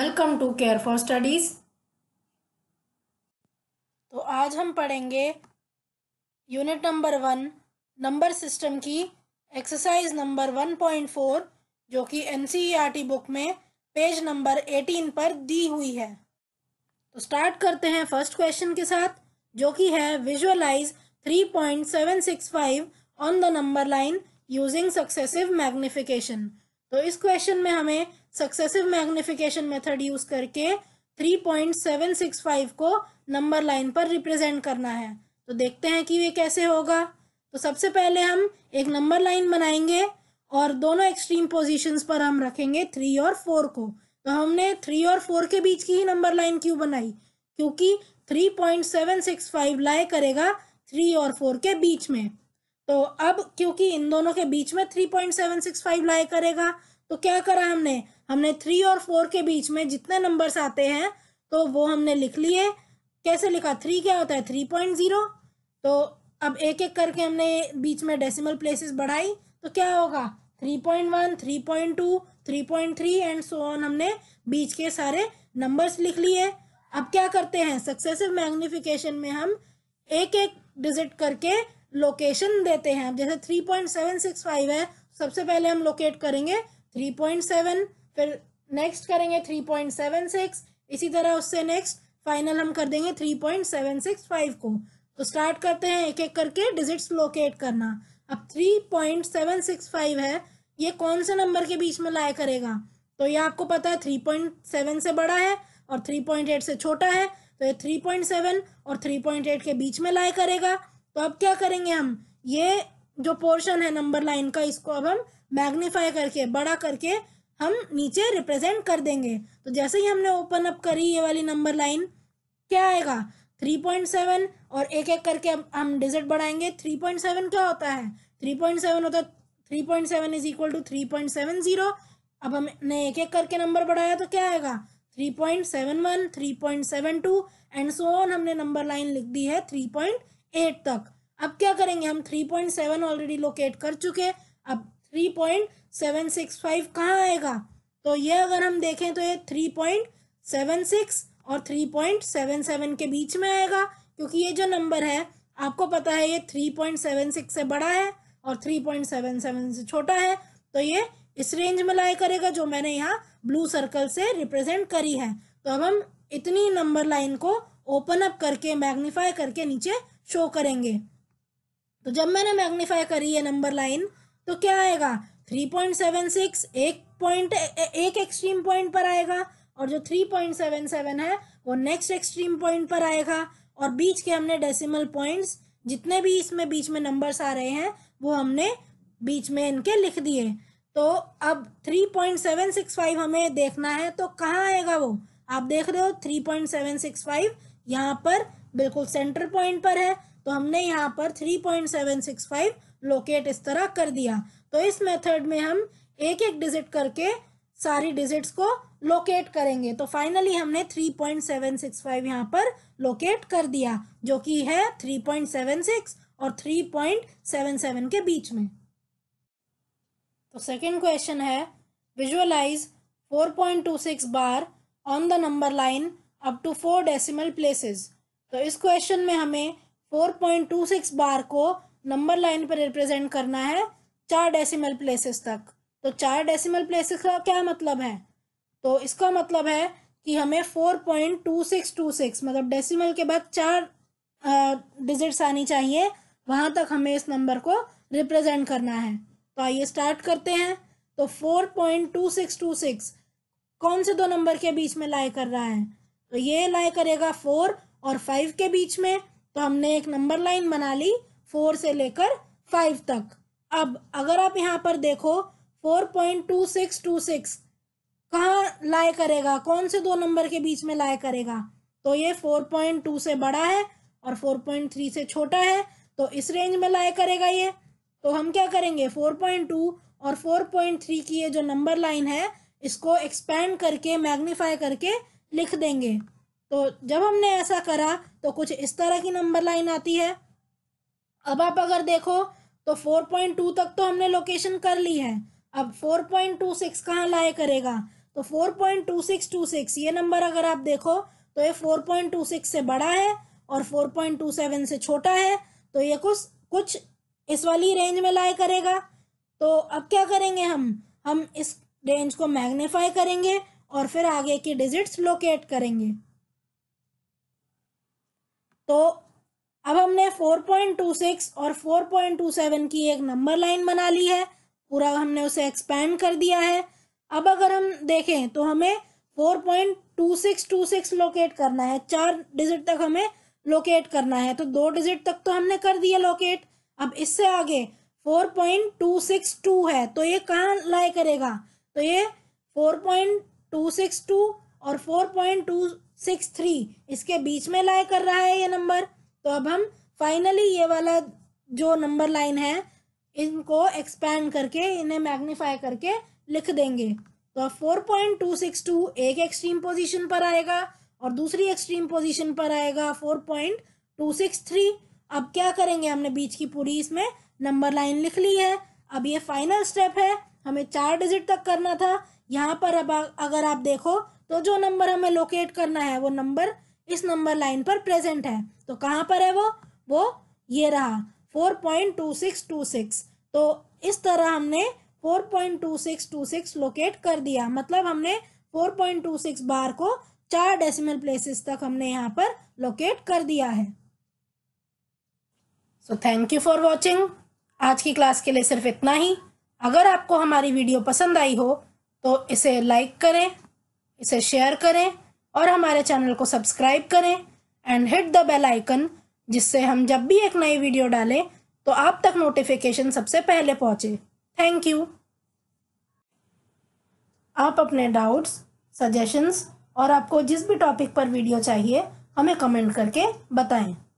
welcome to care for studies तो आज हम पढ़ेंगे unit number one number system की exercise number one point four जो कि एन बुक e में पेज नंबर एटीन पर दी हुई है तो स्टार्ट करते हैं फर्स्ट क्वेश्चन के साथ जो कि है visualize three point seven six five on the number line using successive magnification तो इस क्वेश्चन में हमें सक्सेसिव मैग्निफिकेशन मेथड यूज करके 3.765 को नंबर लाइन पर रिप्रेजेंट करना है तो देखते हैं कि ये कैसे होगा तो सबसे पहले हम एक नंबर लाइन बनाएंगे और दोनों एक्सट्रीम पोजीशंस पर हम रखेंगे थ्री और फोर को तो हमने थ्री और फोर के बीच की ही नंबर लाइन क्यों बनाई क्योंकि 3.765 लाए करेगा थ्री और फोर के बीच में तो अब क्योंकि इन दोनों के बीच में three point seven six five लाए करेगा तो क्या करा हमने हमने थ्री और फोर के बीच में जितने नंबर्स आते हैं तो वो हमने लिख लिए कैसे लिखा थ्री क्या होता है थ्री पॉइंट जीरो तो अब एक एक करके हमने बीच में डेसिमल प्लेसेस बढ़ाई तो क्या होगा three point one three point two three point three and so on हमने बीच के सारे नंबर्स लिख लिए अब क्या करते हैं सक्सेसिव मैग्निफिकेशन में हम एक एक डिजिट करके लोकेशन देते हैं जैसे three point seven six five है सबसे पहले हम लोकेट करेंगे थ्री पॉइंट सेवन फिर नेक्स्ट करेंगे थ्री पॉइंट सेवन सिक्स इसी तरह उससे नेक्स्ट फाइनल हम कर देंगे three point seven six five को तो स्टार्ट करते हैं एक एक करके डिजिट्स लोकेट करना अब three point seven six five है ये कौन से नंबर के बीच में लाया करेगा तो ये आपको पता है थ्री पॉइंट सेवन से बड़ा है और थ्री पॉइंट एट से छोटा है तो ये थ्री पॉइंट सेवन और थ्री पॉइंट एट के बीच में लाया करेगा तो अब क्या करेंगे हम ये जो पोर्शन है नंबर लाइन का इसको अब हम मैग्नीफाई करके बड़ा करके हम नीचे रिप्रेजेंट कर देंगे तो जैसे ही हमने ओपन अप करी ये वाली नंबर लाइन क्या आएगा थ्री पॉइंट सेवन और एक एक करके अब हम डिजिट बढ़ाएंगे थ्री पॉइंट सेवन क्या होता है थ्री पॉइंट सेवन होता है three point seven is equal to three point seven zero अब हमने एक एक करके नंबर बढ़ाया तो क्या आएगा three point seven one three point seven two and so on हमने नंबर लाइन लिख दी है थ्री पॉइंट एट तक अब क्या करेंगे हम three point seven already locate कर चुके अब three point seven six five कहाँ आएगा तो ये अगर हम देखें तो ये थ्री पॉइंट सेवन सिक्स और थ्री पॉइंट सेवन सेवन के बीच में आएगा क्योंकि ये जो नंबर है आपको पता है ये थ्री पॉइंट सेवन सिक्स से बड़ा है और थ्री पॉइंट सेवन सेवन से छोटा है तो ये इस रेंज में लाई करेगा जो मैंने यहाँ ब्लू सर्कल से रिप्रेजेंट करी है तो अब हम इतनी नंबर लाइन को ओपन अप करके मैग्नीफाई करके नीचे शो करेंगे तो जब मैंने मैग्नीफाई करी है नंबर लाइन तो क्या आएगा थ्री पॉइंट सेवन सिक्स एक पॉइंट एक एक्सट्रीम पॉइंट पर आएगा और जो थ्री पॉइंट सेवन सेवन है वो नेक्स्ट एक्सट्रीम पॉइंट पर आएगा और बीच के हमने डेसिमल पॉइंट्स जितने भी इसमें बीच में नंबर्स आ रहे हैं वो हमने बीच में इनके लिख दिए तो अब three point seven six five हमें देखना है तो कहाँ आएगा वो आप देख रहे हो three point seven six five यहाँ पर बिल्कुल सेंटर पॉइंट पर है तो हमने यहाँ पर 3.765 लोकेट इस तरह कर दिया तो इस मेथड में हम एक एक डिजिट करके सारी डिजिट्स को लोकेट करेंगे तो फाइनली हमने 3.765 पॉइंट यहाँ पर लोकेट कर दिया जो कि है 3.76 और 3.77 के बीच में तो सेकंड क्वेश्चन है visualize 4.26 bar on the number line up to four decimal places तो इस क्वेश्चन में हमें 4.26 बार को नंबर लाइन पर रिप्रेजेंट करना है चार डेसिमल प्लेसेस तक तो चार डेसिमल प्लेसेस का क्या मतलब है तो इसका मतलब है कि हमें 4.2626 मतलब डेसिमल के बाद चार डिजिट्स आनी चाहिए वहाँ तक हमें इस नंबर को रिप्रेजेंट करना है तो आइए स्टार्ट करते हैं तो 4.2626 कौन से दो नंबर के बीच में लाई कर रहा है तो ये लाई करेगा फोर और फाइव के बीच में तो हमने एक नंबर लाइन बना ली फोर से लेकर फाइव तक अब अगर आप यहाँ पर देखो four point two six two six कहाँ लाए करेगा कौन से दो नंबर के बीच में लाए करेगा तो ये फोर पॉइंट टू से बड़ा है और फोर पॉइंट थ्री से छोटा है तो इस रेंज में लाए करेगा ये तो हम क्या करेंगे फोर पॉइंट टू और फोर पॉइंट थ्री की ये जो नंबर लाइन है इसको एक्सपैंड करके मैग्नीफाई करके लिख देंगे तो जब हमने ऐसा करा तो कुछ इस तरह की नंबर लाइन आती है अब आप अगर देखो तो फोर पॉइंट टू तक तो हमने लोकेशन कर ली है अब फोर पॉइंट टू सिक्स कहाँ लाए करेगा तो four point two six two six ये नंबर अगर आप देखो तो ये फोर पॉइंट टू सिक्स से बड़ा है और फोर पॉइंट टू सेवन से छोटा है तो ये कुछ कुछ इस वाली रेंज में लाए करेगा तो अब क्या करेंगे हम हम इस रेंज को मैग्नीफाई करेंगे और फिर आगे की डिजिट्स लोकेट करेंगे तो अब हमने 4.26 और 4.27 की एक नंबर लाइन बना ली है पूरा हमने उसे एक्सपेंड कर दिया है अब अगर हम देखें तो हमें 4.2626 लोकेट करना है चार डिजिट तक हमें लोकेट करना है तो दो डिजिट तक तो हमने कर दिया लोकेट अब इससे आगे 4.262 है तो ये कहाँ लाई करेगा तो ये 4.262 और 4.263 इसके बीच में लाए कर रहा है ये नंबर तो अब हम फाइनली ये वाला जो नंबर लाइन है इनको एक्सपैंड करके इन्हें मैग्नीफाई करके लिख देंगे तो अब 4.262 एक एक्सट्रीम पोजीशन पर आएगा और दूसरी एक्सट्रीम पोजीशन पर आएगा 4.263 अब क्या करेंगे हमने बीच की पूरी इसमें नंबर लाइन लिख ली है अब ये फाइनल स्टेप है हमें चार डिजिट तक करना था यहाँ पर अब अगर आप देखो तो जो नंबर हमें लोकेट करना है वो नंबर इस नंबर लाइन पर प्रेजेंट है तो कहाँ पर है वो वो ये रहा four point two six two six तो इस तरह हमने four point two six two six locate कर दिया मतलब हमने four point two six bar को चार डेसिमल प्लेसेस तक हमने यहाँ पर लोकेट कर दिया है so thank you for watching आज की क्लास के लिए सिर्फ इतना ही अगर आपको हमारी वीडियो पसंद आई हो तो इसे लाइक करें इसे शेयर करें और हमारे चैनल को सब्सक्राइब करें and hit the bell icon जिससे हम जब भी एक नई वीडियो डालें तो आप तक नोटिफिकेशन सबसे पहले पहुंचे थैंक यू आप अपने डाउट्स सजेशंस और आपको जिस भी टॉपिक पर वीडियो चाहिए हमें कमेंट करके बताएं